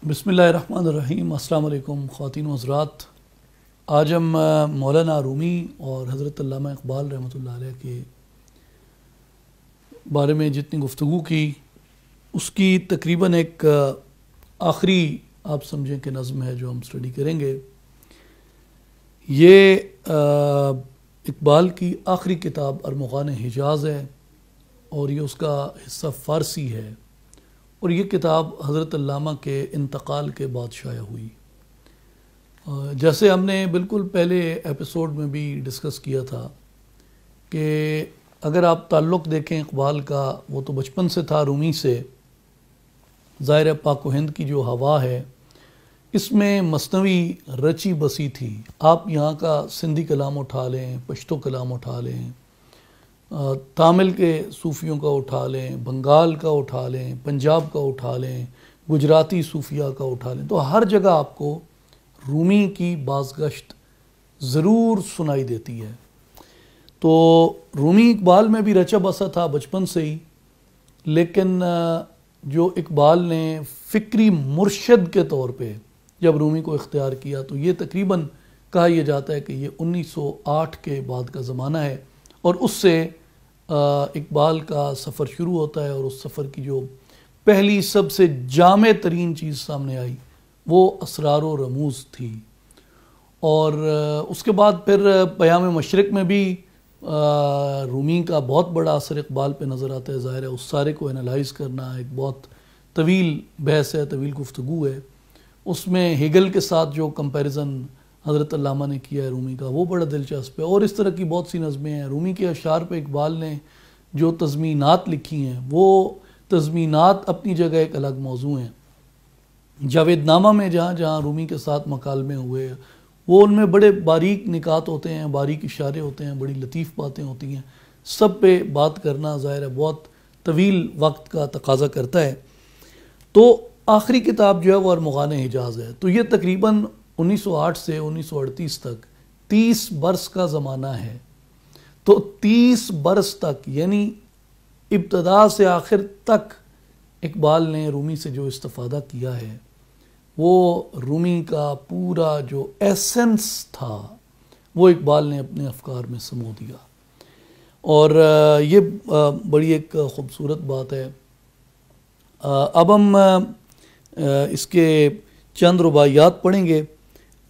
बसमीम अल्लाम ख़वान हजरात आज हम मौलाना रूमी और हज़रत इकबाल रहमत के बारे में जितनी गुफ्तु की उसकी तकरीबन एक आखिरी आप समझें कि नज़म है जो हम स्टडी करेंगे ये इकबाल की आखिरी किताब अरमगान हिजाज़ है और ये उसका हिस्सा फ़ारसी है और ये किताब हज़रत लामा के इंतकाल के बाद शाया हुई जैसे हमने बिल्कुल पहले एपिसोड में भी डिस्कस किया था कि अगर आप ताल्लुक़ देखें इकबाल का वो तो बचपन से था रूमी से ज़ाहिर पाक हिंद की जो हवा है इसमें मसनवी रची बसी थी आप यहाँ का सिंधी कलाम उठा लें पश्तो कलाम उठा लें तामिल के सूफियों का उठा लें बंगाल का उठा लें पंजाब का उठा लें गुजराती सूफिया का उठा लें तो हर जगह आपको रूमी की बाजगश्त ज़रूर सुनाई देती है तो रूमी इकबाल में भी रचा बसा था बचपन से ही लेकिन जो इकबाल ने फ़िक्री मुर्शद के तौर पे जब रूमी को इख्तियार किया तो ये तकरीबन कहा यह जाता है कि ये 1908 के बाद का ज़माना है और उससे इकबाल का सफ़र शुरू होता है और उस सफ़र की जो पहली सबसे जाम तरीन चीज़ सामने आई वो असरार रमूज थी और उसके बाद फिर प्याम मशरक़ में भी रूमी का बहुत बड़ा असर इकबाल पे नज़र आता है ज़ाहिर है उस सारे को एनालाइज करना एक बहुत तवील बहस है तवील गुफ्तु है उसमें हेगल के साथ जो कंपैरिजन हज़रत अल्लामा ने किया है रूमी का वो बड़ा दिलचस्प है और इस तरह की बहुत सी नज़में हैं रूमी के अशार पर इकबाल ने जो तज़मीनात लिखी हैं वो तज़मीनात अपनी जगह एक अलग मौजू हैं जावेदनामा में जहाँ जहाँ रूमी के साथ मकालमे हुए वो उनमें बड़े बारीक निकात होते हैं बारीक इशारे होते हैं बड़ी लतीफ़ बातें होती हैं सब पे बात करना ज़ाहिर है बहुत तवील वक्त का तकाजा करता है तो आखिरी किताब जो है वो अरमगान हिजाज है तो ये तकरीबन 1908 से 1938 तक 30 बरस का ज़माना है तो 30 बरस तक यानी इब्तदा से आखिर तक इकबाल ने रूमी से जो इस्तफ़ादा किया है वो रूमी का पूरा जो एसेंस था वो इकबाल ने अपने अफकार में समो दिया और ये बड़ी एक ख़ूबसूरत बात है अब हम इसके चंद रुबायात पढ़ेंगे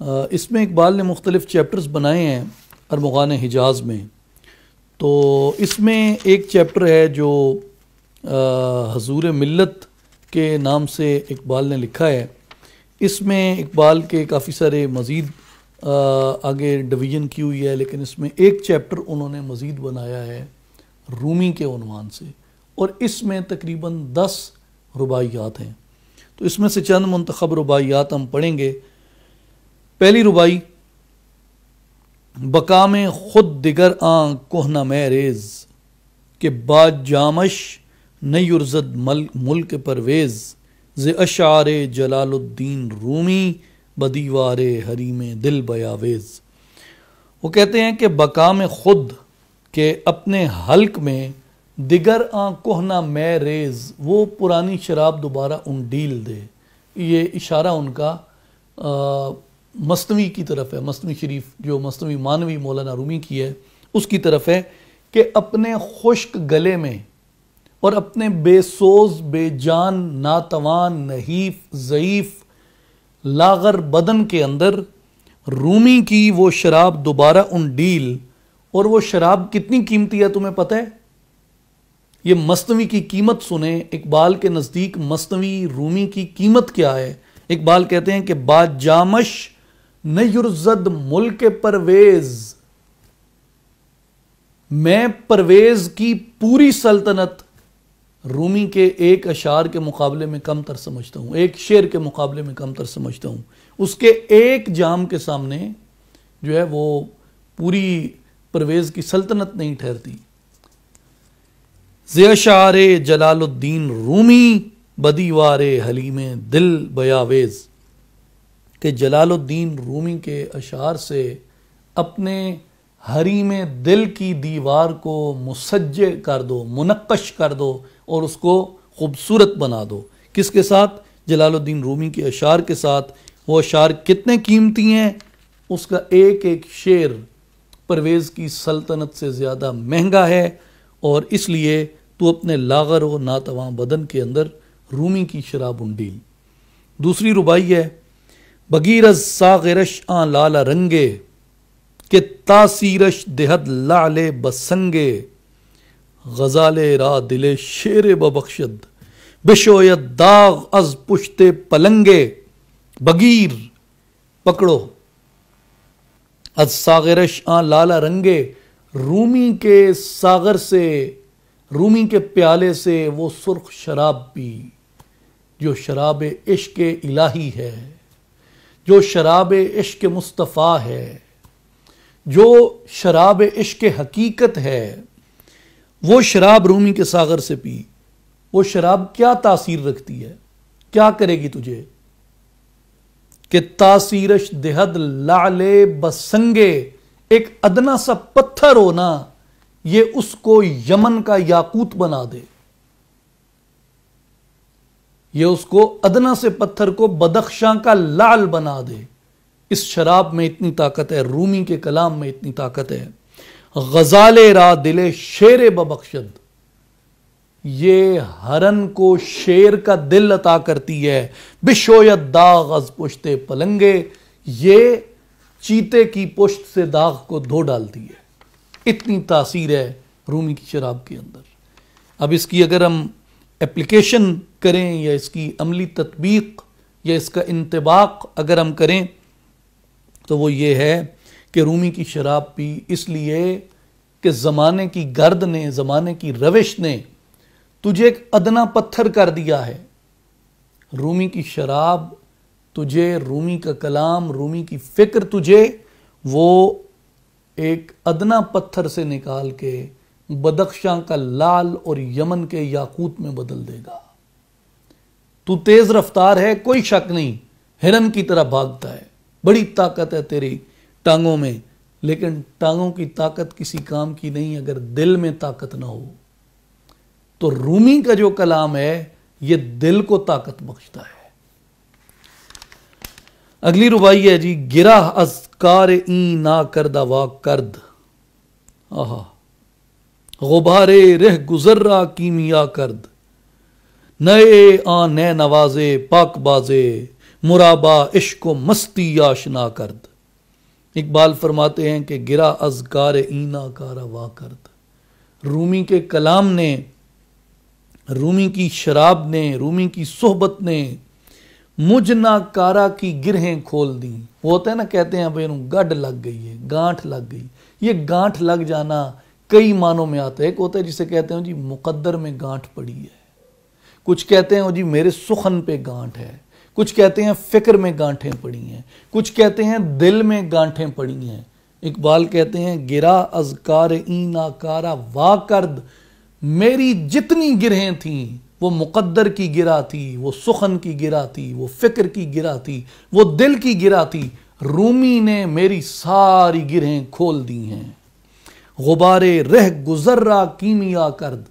इसमें इकबाल ने मुख्तलिफ़ चैप्टर्स बनाए हैं अरमगान हिजाज़ में तो इसमें एक चैप्टर है जो हजूर मिलत के नाम से इकबाल ने लिखा है इसमें इकबाल के काफ़ी सारे मज़ीद आगे डिवीजन की हुई है लेकिन इसमें एक चैप्टर उन्होंने मज़ीद बनाया है रूमी के अनवान से और इसमें तकरीबन दस रुबाइयात हैं तो इसमें से चंद मंतखब रुबाइयात हम पढ़ेंगे पहली रुबाई बका में खुद दिगर आं कोहना मैरेज के बाद जामश नई उर्जत मुल्क परवेज जे अशार जलालुद्दीन रूमी बदीवार हरी में दिल बयावेज वो कहते हैं कि बका में खुद के अपने हल्क में दिगर आँ कोहना रेज़ वो पुरानी शराब दोबारा उन डील दे ये इशारा उनका आ, मसनवी की तरफ है मसनवी शरीफ जो मसनवी मानवी मौलाना रूमी की है उसकी तरफ है कि अपने खुश्क गले में और अपने बेसोज बेजान नातवान नहीफ ज़यीफ़ लागर बदन के अंदर रूमी की वो शराब दोबारा उन डील और वो शराब कितनी कीमती है तुम्हें पता है ये मस्तवी की कीमत सुने इकबाल के नज़दीक मस्तवी रूमी की कीमत क्या है इकबाल कहते हैं कि बाजामश नयुर्जद मुल्क परवेज मैं परवेज की पूरी सल्तनत रूमी के एक अशार के मुकाबले में कम तर समझता हूँ एक शेर के मुकाबले में कम तर समझता हूँ उसके एक जाम के सामने जो है वो पूरी परवेज की सल्तनत नहीं ठहरती जशार जलालुद्दीन रूमी बदीवार हलीमे दिल बयावेज़ कि जलालुद्दीन रूमी के अशार से अपने हरी में दिल की दीवार को मुसज कर दो मुनक्श कर दो और उसको खूबसूरत बना दो किसके साथ जलालुद्दीन रूमी के अशार के साथ वो अशार कितने कीमती हैं उसका एक एक शेर परवेज़ की सल्तनत से ज़्यादा महंगा है और इसलिए तो अपने लागर व नातवा बदन के अंदर रूमी की शराब उंडील दूसरी रुबाई है बगीरस सागरश आ लाला रंगे के तासीरश देहद लाले बसंगे गजाले रा दिले शेर बबख्शद बिशोयत दाग अज पुश्ते पलंगे बगीर पकड़ो अज सागरश आ लाला रंगे रूमी के सागर से रूमी के प्याले से वो सुर्ख शराब पी जो शराब इश्क इलाही है जो शराब इश्क मुस्तफ़ा है जो शराब इश्क हकीकत है वो शराब रूमी के सागर से पी वो शराब क्या तासीर रखती है क्या करेगी तुझे कि तासीरश देहद लाले बसंगे एक अदना सा पत्थर होना ये उसको यमन का याकूत बना दे ये उसको अदना से पत्थर को बदख्शां का लाल बना दे इस शराब में इतनी ताकत है रूमी के कलाम में इतनी ताकत है गजाल रा दिले शेर बबख्शद ये हरन को शेर का दिल अता करती है बिशोयत दाग अज पुश्ते पलंगे ये चीते की पुश्त से दाग को धो डालती है इतनी तासीर है रूमी की शराब के अंदर अब इसकी अगर हम एप्लीकेशन करें या इसकी अमली तत्बीक या इसका इंतबाक अगर हम करें तो वो ये है कि रूमी की शराब पी इसलिए कि ज़माने की गर्द ने ज़माने की रविश ने तुझे एक अदना पत्थर कर दिया है रूमी की शराब तुझे रूमी का कलाम रूमी की फ़िक्र तुझे वो एक अदना पत्थर से निकाल के बदख्शां का लाल और यमन के याकूत में बदल देगा तू तेज रफ्तार है कोई शक नहीं हिरन की तरह भागता है बड़ी ताकत है तेरी टांगों में लेकिन टांगों की ताकत किसी काम की नहीं अगर दिल में ताकत ना हो तो रूमी का जो कलाम है ये दिल को ताकत बख्शता है अगली रुबाई है जी गिरा अजकार ई ना करदा वा करद आहा गुबारे रह गुजर्रा कीमिया करद नए आने नवाजे बाजे मुराबा इश्क मस्ती आशना करद इकबाल फरमाते हैं कि गिरा अजगार ईना का रवा करद रूमी के कलाम ने रूमी की शराब ने रूमी की सोहबत ने मुझ ना कारा की गिरहें खोल दी वो होता है ना कहते हैं भाई गड लग गई है गांठ लग गई ये गांठ लग जाना कई मानों में आता है एक होता है जिसे कहते हैं जी मुकद्दर में गांठ पड़ी है कुछ कहते हैं जी मेरे सुखन पे गांठ है कुछ कहते हैं फिक्र में गांठें पड़ी हैं कुछ कहते हैं दिल में गांठें पड़ी हैं इकबाल कहते हैं गिरा अजकार ई वा करद मेरी जितनी गिरहें थीं वो मुकद्दर की गिरा थी वो सुखन की गिरा थी वो फिक्र की गिरा थी वो दिल की गिरा थी रूमी ने मेरी सारी गिरहें खोल दी हैं गुबारे रह गुजर्रा कीमिया करद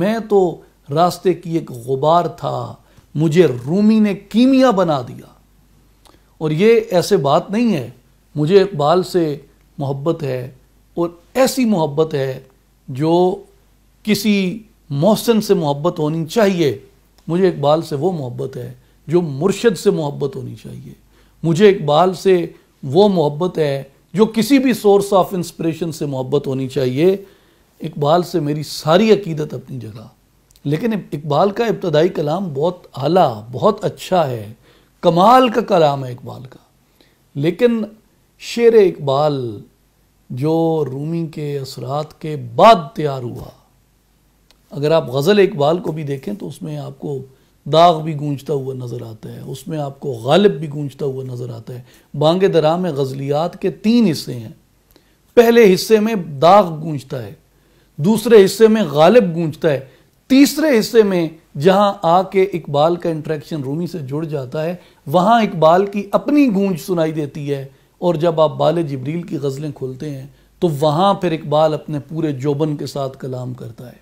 मैं तो रास्ते की एक गुबार था मुझे रूमी ने कीमिया बना दिया और ये ऐसे बात नहीं है मुझे इकबाल से मोहब्बत है और ऐसी मोहब्बत है जो किसी मोहसिन से मोहब्बत होनी चाहिए मुझे इकबाल से वो मोहब्बत है जो मुर्शद से मोहब्बत होनी चाहिए मुझे इकबाल से वो मोहब्बत है जो किसी भी सोर्स ऑफ इंस्पिरेशन से मोहब्बत होनी चाहिए इकबाल से मेरी सारी अकीदत अपनी जगह लेकिन इकबाल का इब्तदाई कलाम बहुत आला बहुत अच्छा है कमाल का कलाम है इकबाल का लेकिन शेर इकबाल जो रूमी के असरात के बाद तैयार हुआ अगर आप गज़ल इकबाल को भी देखें तो उसमें आपको दाग भी गूंजता हुआ नज़र आता है उसमें आपको गालिब भी गूंजता हुआ नज़र आता है बांग दरा में गज़लियात के तीन हिस्से हैं पहले हिस्से में दाग गूंजता है दूसरे हिस्से में गालिब गूंजता है तीसरे हिस्से में जहां आके इकबाल का इंट्रैक्शन रूमी से जुड़ जाता है वहां इकबाल की अपनी गूंज सुनाई देती है और जब आप बाल जबरील की गज़लें खोलते हैं तो वहां फिर इकबाल अपने पूरे जोबन के साथ कलाम करता है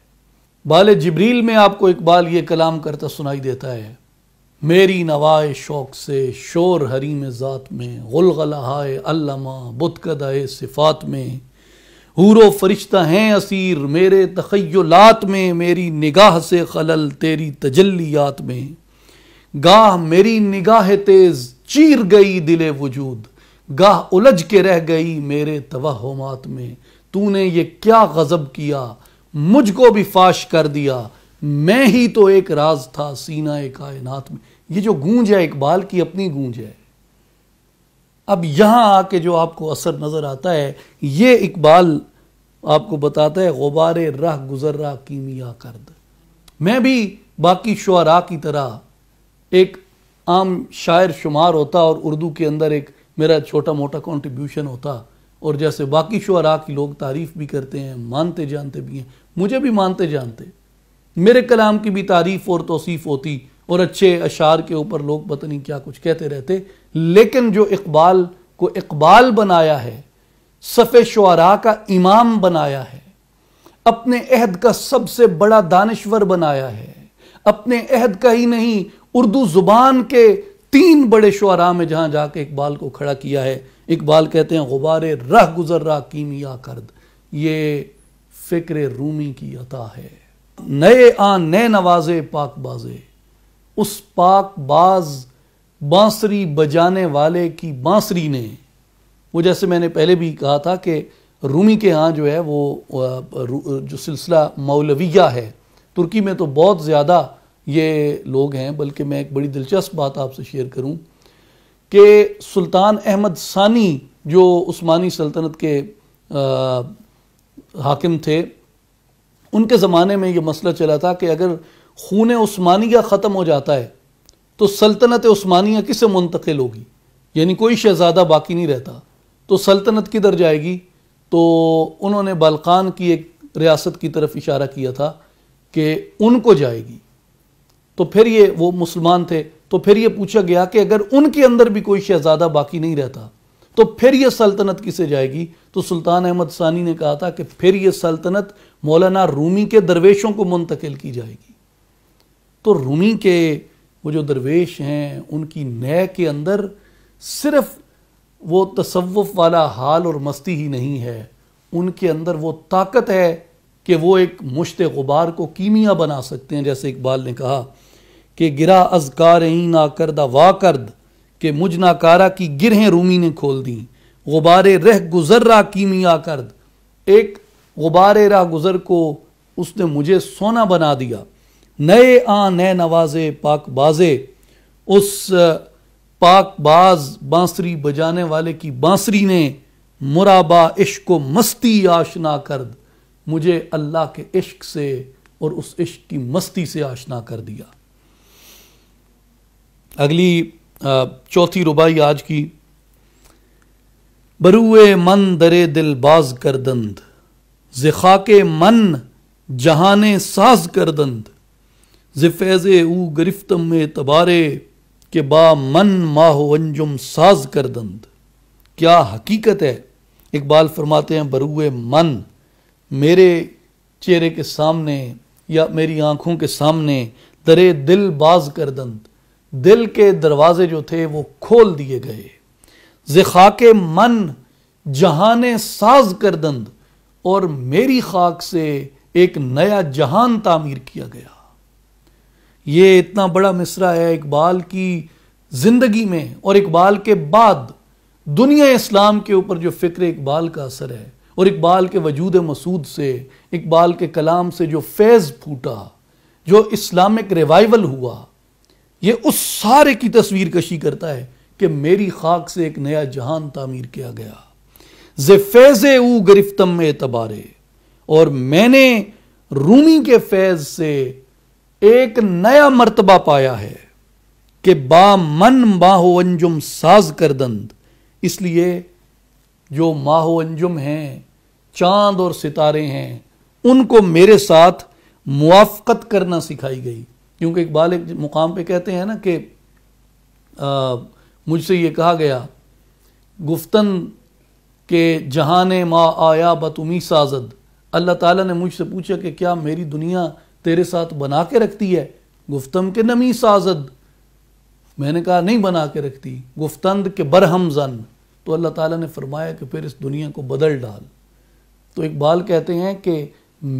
बाल जबरील में आपको इकबाल ये कलाम करता सुनाई देता है मेरी नवाए शौक से शोर हरीम ज़ात में गुलगलाहाय अल्लामा बुतकदाए सिफात में हूरो फरिश्ता हैं असीर मेरे तखयलात में मेरी निगाह से खलल तेरी तजल्लियात में गाह मेरी निगाह तेज़ चीर गई दिले वजूद गाह उलझ के रह गई मेरे तवहमात में तूने ये क्या गज़ब किया मुझको भी फाश कर दिया मैं ही तो एक राज था सीना एक कायनात में ये जो गूंज है इकबाल की अपनी गूंज है अब यहां आके जो आपको असर नजर आता है ये इकबाल आपको बताता है गुबारे राह गुजर रहा कीमिया करद मैं भी बाकी शुरा की तरह एक आम शायर शुमार होता और उर्दू के अंदर एक मेरा छोटा मोटा कॉन्ट्रीब्यूशन होता और जैसे बाकी शुरा की लोग तारीफ़ भी करते हैं मानते जानते भी हैं मुझे भी मानते जानते मेरे कलाम की भी तारीफ़ और तोसीफ़ होती और अच्छे अशार के ऊपर लोग पता नहीं क्या कुछ कहते रहते लेकिन जो इकबाल को इकबाल बनाया है सफ़े शुरा का इमाम बनाया है अपने अहद का सबसे बड़ा दानश्वर बनाया है अपने अहद का ही नहीं उर्दू ज़ुबान के तीन बड़े शुरा में जहाँ जाके इकबाल को खड़ा किया है इकबाल कहते हैं गुबार रह गुजर रहा कीमिया कर्द ये फ़िक्र रूमी की अता है नए आ नए नवाजे पाक बाजे उस पाक बाज बांसुरी बजाने वाले की बांसुरी ने वो जैसे मैंने पहले भी कहा था कि रूमी के यहाँ जो है वो जो सिलसिला मौलविया है तुर्की में तो बहुत ज़्यादा ये लोग हैं बल्कि मैं एक बड़ी दिलचस्प बात आपसे शेयर करूँ कि सुल्तान अहमद सानी जो उस्मानी सल्तनत के आ, हाकिम थे उनके ज़माने में ये मसला चला था कि अगर खून उस्मानिया ख़त्म हो जाता है तो सल्तनत उस्मानिया किसे मुंतकिल होगी यानी कोई शहज़ादा बाकी नहीं रहता तो सल्तनत किधर जाएगी तो उन्होंने बालकान की एक रियासत की तरफ इशारा किया था कि उनको जाएगी तो फिर ये वो मुसलमान थे तो फिर ये पूछा गया कि अगर उनके अंदर भी कोई शहजादा बाकी नहीं रहता तो फिर ये सल्तनत किसे जाएगी तो सुल्तान अहमद सानी ने कहा था कि फिर ये सल्तनत मौलाना रूमी के दरवेशों को मुंतकिल की जाएगी तो रूमी के वो जो दरवेश हैं उनकी नय के अंदर सिर्फ वो तसव्वुफ वाला हाल और मस्ती ही नहीं है उनके अंदर वो ताकत है कि वो एक मुश्त गुबार को कीमिया बना सकते हैं जैसे इकबाल ने कहा कि गिरा अजकार ना करदा करद के मुझ नाकारा की गिरहें रूमी ने खोल दी गुबारे रह गुजर रा कीमिया करद एक गुबारे रा गुजर को उसने मुझे सोना बना दिया नए आ नए नवाजे पाक बाजे उस पाक बाज बांसुरी बजाने वाले की बांसुरी ने मुराबा इश्क मस्ती आशना करद मुझे अल्लाह के इश्क से और उस इश्क की मस्ती से आशना कर दिया अगली चौथी रुबाई आज की बरुए मन दरे दिल बाज करदंद ज़िखा के मन जहाने साज करदंद ज़िफ़ैज़ ऊ गिरफ्तम में तबारे के बा मन माहो अंजुम साज करदंद क्या हकीकत है इकबाल फरमाते हैं बरुए मन मेरे चेहरे के सामने या मेरी आँखों के सामने दरे दिल बाज करदंद दिल के दरवाजे जो थे वो खोल दिए गए जिखाक मन जहान साज करदंद और मेरी खाक से एक नया जहान तामीर किया गया ये इतना बड़ा मिसरा है इकबाल की ज़िंदगी में और इकबाल के बाद दुनिया इस्लाम के ऊपर जो फ़िक्र इकबाल का असर है और इकबाल के वजूद मसूद से इकबाल के कलाम से जो फैज़ फूटा जो इस्लामिक रिवाइवल हुआ ये उस सारे की तस्वीर कशी करता है कि मेरी खाक से एक नया जहान तामीर किया गया जे फैज़ ऊ गिरफ्तम में तबारे और मैंने रूमी के फैज़ से एक नया मर्तबा पाया है कि बा मन माहो अंजुम साज कर दंद इसलिए जो माहो अंजुम हैं चांद और सितारे हैं उनको मेरे साथ मुआफ़त करना सिखाई गई क्योंकि इकबाल एक मुकाम पे कहते हैं ना कि मुझसे ये कहा गया गुफ्तन के जहान मा आया बतुमी साजद अल्लाह ताला ने मुझसे पूछा कि क्या मेरी दुनिया तेरे साथ बना के रखती है गुफ्तम के नमी साजद मैंने कहा नहीं बना के रखती गुफ्तंद के बरहम जन तो अल्लाह ताला ने फरमाया कि फिर इस दुनिया को बदल डाल तो इकबाल कहते हैं कि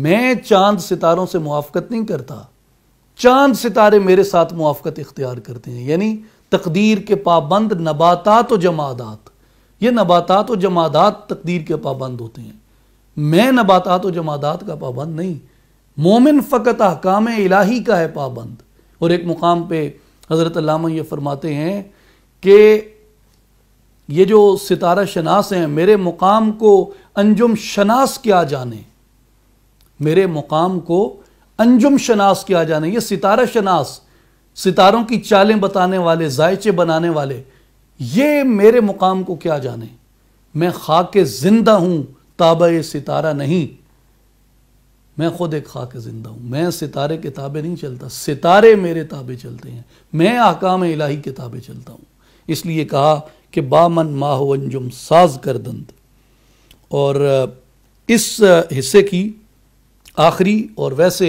मैं चांद सितारों से मुआफ़त नहीं करता चांद सितारे मेरे साथ मुआफ़त इख्तियार करते हैं यानी तकदीर के पाबंद नबातात व जमादात ये नबातात व जमादात तकदीर के पाबंद होते हैं मैं नबातात व जमादात का पाबंद नहीं मोमिन फ़कत अहकाम इलाही का है पाबंद और एक मुकाम पर हज़रत ये फरमाते हैं कि ये जो सितारा शनास हैं मेरे मुकाम को अंजुम शनास क्या जाने मेरे मुकाम को अंजुम शनास किया जाने ये सितारा शनास सितारों की चालें बताने वाले जायचे बनाने वाले ये मेरे मुकाम को क्या जाने मैं खाक जिंदा हूं ताब सितारा नहीं मैं खुद एक खाक जिंदा हूं मैं सितारे के ताबे नहीं चलता सितारे मेरे ताबे चलते हैं मैं आकाम इलाही के ताबे चलता हूं इसलिए कहा कि बामन माहो अंजुम साज कर दंद और इस हिस्से की आखिरी और वैसे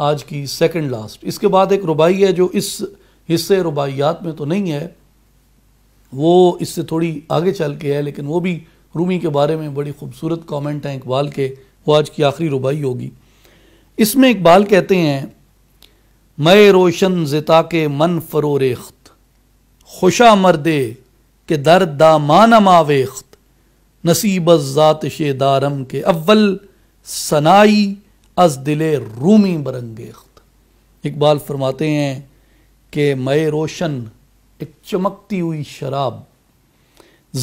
आज की सेकंड लास्ट इसके बाद एक रुबाई है जो इस हिस्से रुबाइयात में तो नहीं है वो इससे थोड़ी आगे चल के है लेकिन वो भी रूमी के बारे में बड़ी खूबसूरत कमेंट है इकबाल के वो आज की आखिरी रुबाई होगी इसमें इकबाल कहते हैं मैं रोशन ज़िता के मन फरो रेख्त खुशा मरदे के दर दामान मावेख्त नसीब ज़ात शे दारम के अव्वल सनाई अज दिले रूमी बरंगेख्त इकबाल फरमाते हैं कि मय रोशन एक चमकती हुई शराब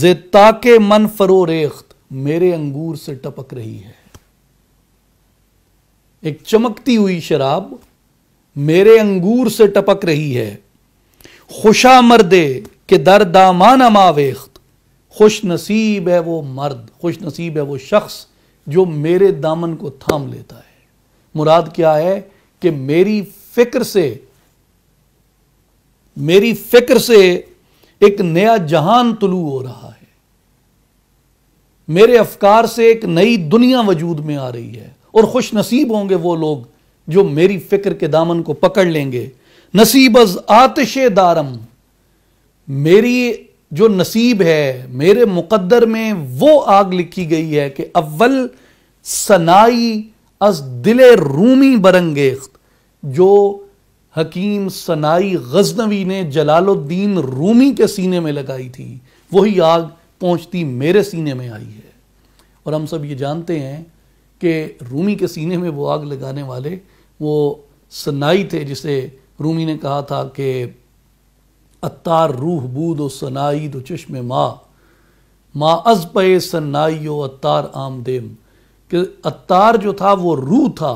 जे ताके मन फरो रेख्त मेरे अंगूर से टपक रही है एक चमकती हुई शराब मेरे अंगूर से टपक रही है खुशा मर्दे के दर दामा मावेख्त खुश नसीब है वो मर्द खुश नसीब है वो शख्स जो मेरे दामन को थाम लेता है मुराद क्या है कि मेरी फिक्र से मेरी फिक्र से एक नया जहान तुलू हो रहा है मेरे अफकार से एक नई दुनिया वजूद में आ रही है और खुश नसीब होंगे वो लोग जो मेरी फिक्र के दामन को पकड़ लेंगे नसीब अज आतिश दारम मेरी जो नसीब है मेरे मुकद्दर में वो आग लिखी गई है कि अव्वल सनाई अस दिल रूमी बरंगेख्त जो हकीम सनाई गजनवी ने जलालुद्दीन रूमी के सीने में लगाई थी वही आग पहुंचती मेरे सीने में आई है और हम सब ये जानते हैं कि रूमी के सीने में वो आग लगाने वाले वो सनाई थे जिसे रूमी ने कहा था कि अतार रूह बूद व सनाई दो चश्म माँ माँ अज पे ओ अतार आम देम कि अत्तार जो था वो रूह था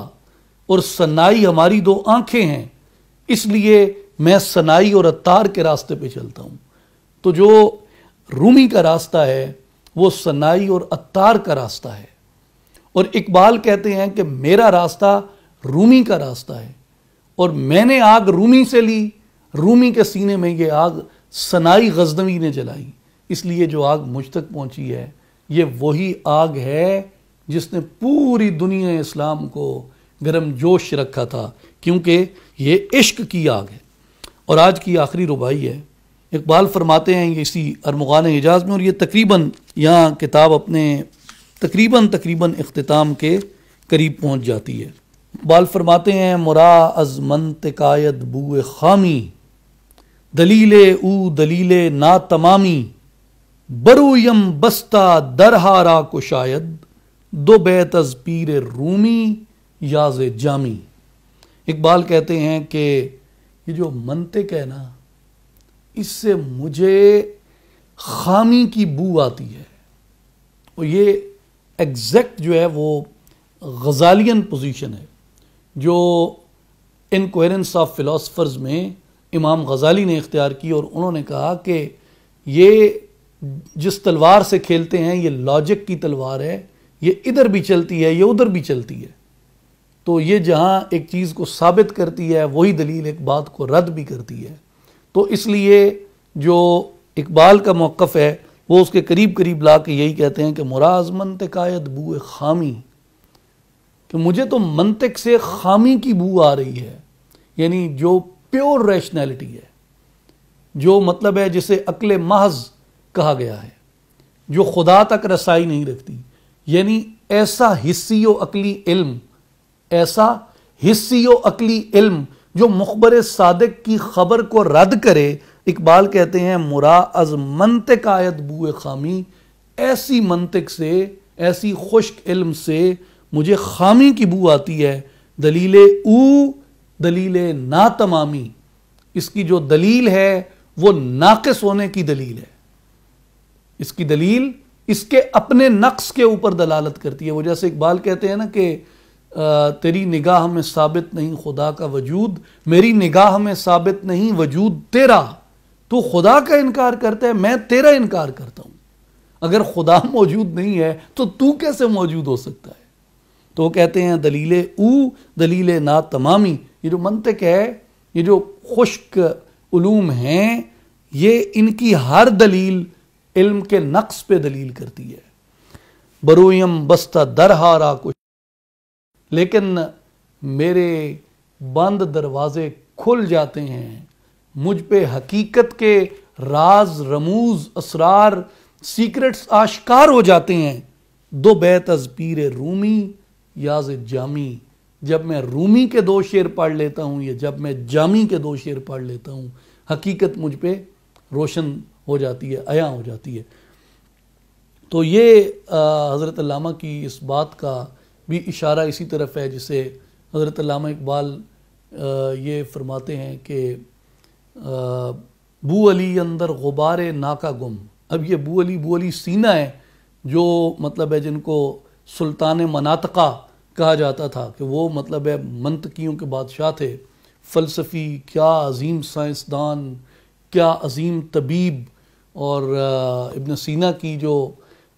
और सनाई हमारी दो आंखें हैं इसलिए मैं सनाई और अत्तार के रास्ते पे चलता हूँ तो जो रूमी का रास्ता है वो सनाई और अत्तार का रास्ता है और इकबाल कहते हैं कि मेरा रास्ता रूमी का रास्ता है और मैंने आग रूमी से ली रूमी के सीने में ये आग सनाई गजनवी ने जलाई इसलिए जो आग मुझ तक पहुंची है ये वही आग है जिसने पूरी दुनिया इस्लाम को गर्म जोश रखा था क्योंकि ये इश्क की आग है और आज की आखिरी रुबाई है इकबाल फरमाते हैं ये इसी अरमगान एजाज में और ये तकरीबन यहाँ किताब अपने तकरीबन तकरीबन अख्ताम के करीब पहुँच जाती है इकबाल फरमाते हैं मुरा अज मनतकायत बुए खामी दलील ऊ दलील ना तमामी बरुयम बस्ता दरहारा को शायद दो बेतज पीर रूमी याज जामी इकबाल कहते हैं कि ये जो मनतिक है ना इससे मुझे खामी की बू आती है और ये एग्जैक्ट जो है वो गजालियन पोजीशन है जो इनकोरेंस ऑफ फिलोसफर्स में इमाम गजाली ने इख्तियार की और उन्होंने कहा कि ये जिस तलवार से खेलते हैं ये लॉजिक की तलवार है ये इधर भी चलती है ये उधर भी चलती है तो ये जहाँ एक चीज़ को साबित करती है वही दलील एक बात को रद्द भी करती है तो इसलिए जो इकबाल का मौक़ है वो उसके करीब करीब ला के यही कहते हैं कि मुराजमन तकायद बू खामी कि मुझे तो मनतक से खामी की बू आ रही है यानी जो प्योर रैशनैलिटी है जो मतलब है जिसे अकल महज कहा गया है जो खुदा तक रसाई नहीं रखती यानी ऐसा हिस्सी अकली इल्म ऐसा हिस्सी अकली इल्म जो मुखबर सादक की खबर को रद्द करे इकबाल कहते हैं मुरा अज मनतक आयत बुए खामी ऐसी मनतक से ऐसी खुश्क इल्म से मुझे खामी की बू आती है दलील ऊ दलील ना तमामी इसकी जो दलील है वो नाकस होने की दलील है इसकी दलील इसके अपने नक्स के ऊपर दलालत करती है वो जैसे इकबाल कहते हैं ना कि तेरी निगाह में साबित नहीं खुदा का वजूद मेरी निगाह में साबित नहीं वजूद तेरा तो खुदा का इनकार करता है मैं तेरा इनकार करता हूँ अगर खुदा मौजूद नहीं है तो तू कैसे मौजूद हो सकता है तो वो कहते हैं दलील ऊ दलील ना तमामी ये जो मंतक है ये जो खुश्क उलूम हैं ये इनकी हर दलील इल्म के नक्स पे दलील करती है बरूयम बस्ता दर हारा कुछ लेकिन मेरे बंद दरवाजे खुल जाते हैं मुझ पे हकीकत के राज रमूज असरार सीक्रेट्स आश्कार हो जाते हैं दो बैत अज पीर रूमी याज जामी जब मैं रूमी के दो शेर पढ़ लेता हूँ या जब मैं जामी के दो शेर पढ़ लेता हूँ हकीकत मुझ पर रोशन हो जाती है अया हो जाती है तो ये हज़रत लामा की इस बात का भी इशारा इसी तरफ है जिसे हज़रत लामा इकबाल ये फरमाते हैं कि बू अली अंदर गुबार नाका गुम अब ये बू अली बू अली सीना है जो मतलब है जिनको सुल्तान मनातका कहा जाता था कि वो मतलब है मंतकियों के बादशाह थे फ़लसफ़ी क्या अजीम साइंसदान क्या अजीम तबीब और इब्न सीना की जो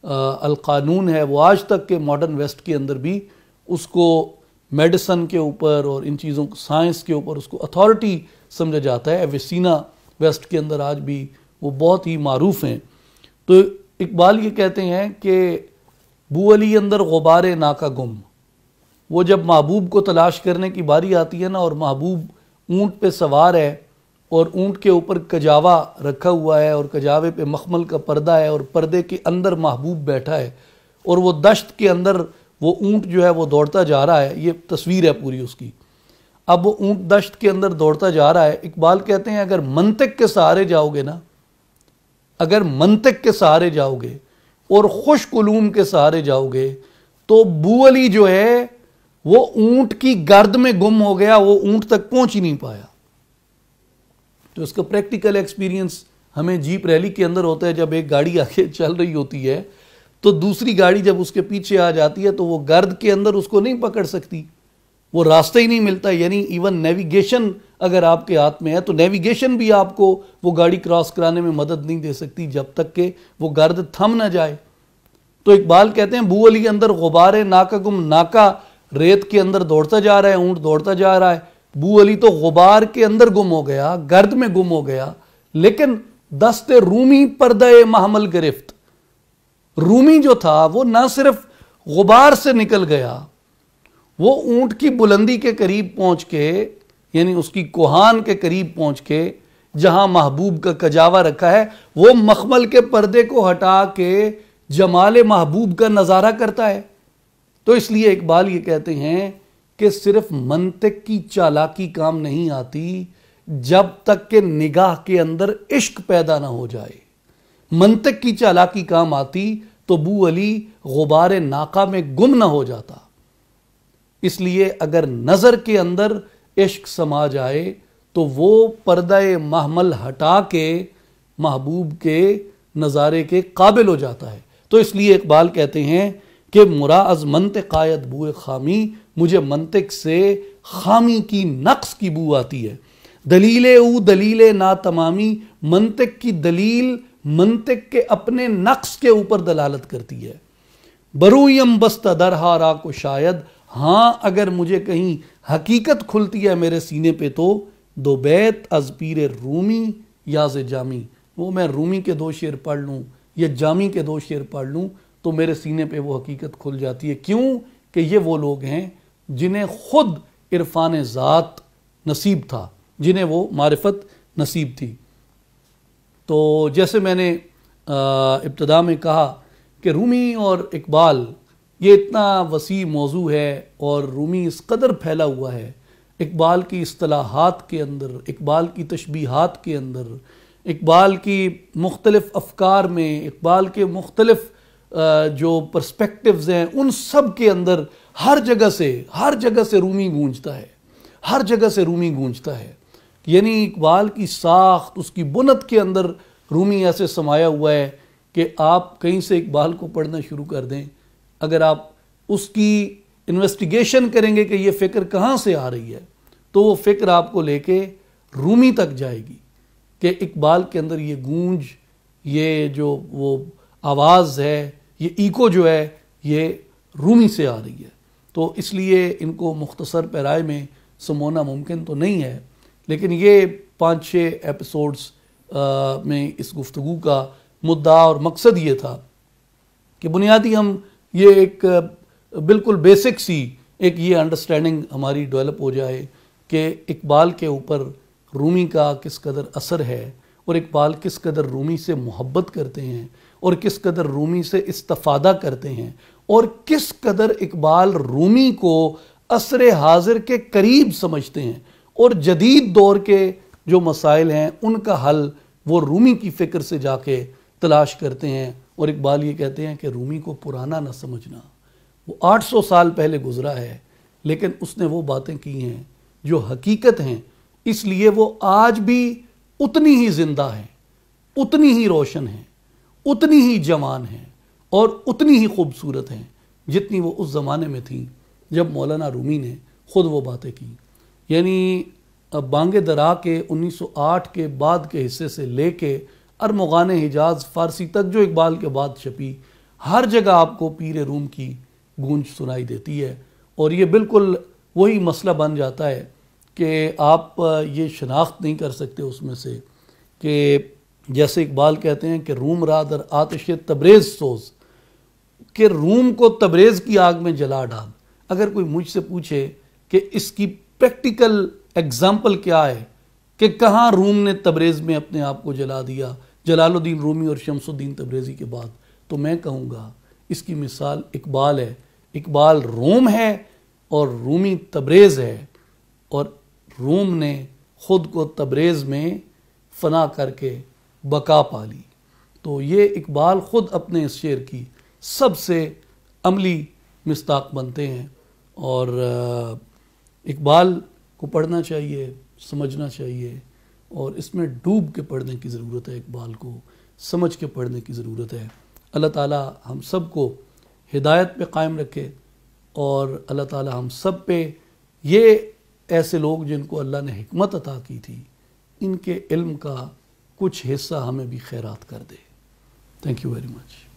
अलकानून है वो आज तक के मॉडर्न वेस्ट के अंदर भी उसको मेडिसन के ऊपर और इन चीज़ों को साइंस के ऊपर उसको अथॉरिटी समझा जाता है एविसीना वेस्ट के अंदर आज भी वो बहुत ही मरूफ हैं तो इकबाल ये कहते हैं कि बू अली अंदर गुबार नाका गुम वो जब महबूब को तलाश करने की बारी आती है ना और महबूब ऊँट पे सवार है और ऊंट के ऊपर कजावा रखा हुआ है और कजावे पे मखमल का पर्दा है और पर्दे के अंदर महबूब बैठा है और वो दश्त के अंदर वो ऊंट जो है वो दौड़ता जा रहा है ये तस्वीर है पूरी उसकी अब वो ऊंट दश्त के अंदर दौड़ता जा रहा है इकबाल कहते हैं अगर मनतक के सहारे जाओगे ना अगर मनतक के सहारे जाओगे और खुश के सहारे जाओगे तो बुअली जो है वो ऊंट की गर्द में गुम हो गया वो ऊंट तक पहुँच ही नहीं पाया तो इसका प्रैक्टिकल एक्सपीरियंस हमें जीप रैली के अंदर होता है जब एक गाड़ी आगे चल रही होती है तो दूसरी गाड़ी जब उसके पीछे आ जाती है तो वो गर्द के अंदर उसको नहीं पकड़ सकती वो रास्ता ही नहीं मिलता यानी इवन नेविगेशन अगर आपके हाथ में है तो नेविगेशन भी आपको वो गाड़ी क्रॉस कराने में मदद नहीं दे सकती जब तक के वो गर्द थम ना जाए तो इकबाल कहते हैं बू अली अंदर गुबार नाका गुम नाका रेत के अंदर दौड़ता जा रहा है ऊँट दौड़ता जा रहा है बू अली तो गुबार के अंदर गुम हो गया गर्द में गुम हो गया लेकिन दस्त रूमी परदे महमल गिरफ्त रूमी जो था वो ना सिर्फ गुबार से निकल गया वो ऊंट की बुलंदी के करीब पहुंच के यानी उसकी कोहान के करीब पहुंच के जहां महबूब का कजावा रखा है वो मखमल के पर्दे को हटा के जमाल महबूब का नज़ारा करता है तो इसलिए इकबाल ये कहते हैं कि सिर्फ मंतक की चालाकी काम नहीं आती जब तक के निगाह के अंदर इश्क पैदा ना हो जाए मंतक की चालाकी काम आती तो बू अली गुबार नाका में गुम ना हो जाता इसलिए अगर नज़र के अंदर इश्क समा जाए तो वो पर्दा महमल हटा के महबूब के नज़ारे के काबिल हो जाता है तो इसलिए इकबाल कहते हैं कि मुराज मंत कायद बुए खामी मुझे मनतिक से खामी की नक्स की बू आती है दलील ऊ दलील ना तमामी मनतिक की दलील मनतिक के अपने नक्स के ऊपर दलालत करती है बरूयम दर हारा को शायद हाँ अगर मुझे कहीं हकीकत खुलती है मेरे सीने पे तो दो बैत अजपीर रूमी से जामी वो मैं रूमी के दो शेर पढ़ लूँ या जामी के दो शेर पढ़ लूँ तो मेरे सीने पे वो हकीकत खुल जाती है क्यों कि ये वो लोग हैं जिन्हें खुद इरफान ज़ात नसीब था जिन्हें वो मारफत नसीब थी तो जैसे मैंने इब्तदा में कहा कि रूमी और इकबाल ये इतना वसी मौजू है और रूमी इस कदर फैला हुआ है इकबाल की असलाहत के अंदर इकबाल की तशबीहात के अंदर इकबाल की मुख्तलफ़ अफकार में इकबाल के मुख्तलफ़ जो परस्पेक्टिवज़ हैं उन सब के अंदर हर जगह से हर जगह से रूमी गूंजता है हर जगह से रूमी गूंजता है यानी इकबाल की साख्त उसकी बुनत के अंदर रूमी ऐसे समाया हुआ है कि आप कहीं से इकबाल को पढ़ना शुरू कर दें अगर आप उसकी इन्वेस्टिगेशन करेंगे कि ये फ़िक्र कहाँ से आ रही है तो वो फ़िक्र आपको लेके रूमी तक जाएगी कि इकबाल के अंदर ये गूंज ये जो वो आवाज़ है ये ईको जो है ये रूमी से आ रही है तो इसलिए इनको मुख्तसर पैराए में समोना मुमकिन तो नहीं है लेकिन ये पाँच छः एपिसोड्स में इस गुफ्तु का मुद्दा और मकसद ये था कि बुनियादी हम ये एक बिल्कुल बेसिक सी एक ये अंडरस्टैंडिंग हमारी डेवलप हो जाए कि इकबाल के ऊपर रूमी का किस कदर असर है और इकबाल किस कदर रूमी से मोहब्बत करते हैं और किस कदर रूमी से इस्तफ़ादा करते हैं और किस कदर इकबाल रूमी को असर हाजिर के करीब समझते हैं और जदीद दौर के जो मसाइल हैं उनका हल वो रूमी की फ़िक्र से जाके तलाश करते हैं और इकबाल ये कहते हैं कि रूमी को पुराना ना समझना वो 800 साल पहले गुजरा है लेकिन उसने वो बातें की हैं जो हकीकत हैं इसलिए वो आज भी उतनी ही जिंदा हैं उतनी ही रोशन हैं उतनी ही जवान हैं और उतनी ही खूबसूरत हैं जितनी वो उस ज़माने में थी जब मौलाना रूमी ने ख़ुद वो बातें की यानी बांग दरा के 1908 के बाद के हिस्से से ले के अरमगान हिजाज फ़ारसी तक जो इकबाल के बाद छपी हर जगह आपको पीर रूम की गूंज सुनाई देती है और ये बिल्कुल वही मसला बन जाता है कि आप ये शनाख्त नहीं कर सकते उसमें से कि जैसे इकबाल कहते हैं कि रूम रादर आतिश तबरेज़ सोज़ कि रूम को तबरेज की आग में जला डाल अगर कोई मुझसे पूछे कि इसकी प्रैक्टिकल एग्जाम्पल क्या है कि कहाँ रूम ने तबरेज में अपने आप को जला दिया जलालुद्दीन रूमी और शमसुद्दीन तबरेज़ी के बाद तो मैं कहूँगा इसकी मिसाल इकबाल है इकबाल रोम है और रूमी तबरेज़ है और रोम ने ख़ुद को तबरेज़ में फ़ना करके बका पा ली तो ये इकबाल ख़ुद अपने इस शेर की सबसे अमली मिस्ताक बनते हैं और इकबाल को पढ़ना चाहिए समझना चाहिए और इसमें डूब के पढ़ने की ज़रूरत है इकबाल को समझ के पढ़ने की ज़रूरत है अल्लाह ताला हम सब को हिदायत पे कायम रखे और अल्लाह ताला हम सब पे ये ऐसे लोग जिनको अल्लाह ने हमत अता की थी इनके इल्म का कुछ हिस्सा हमें भी खैरात कर दे थैंक यू वेरी मच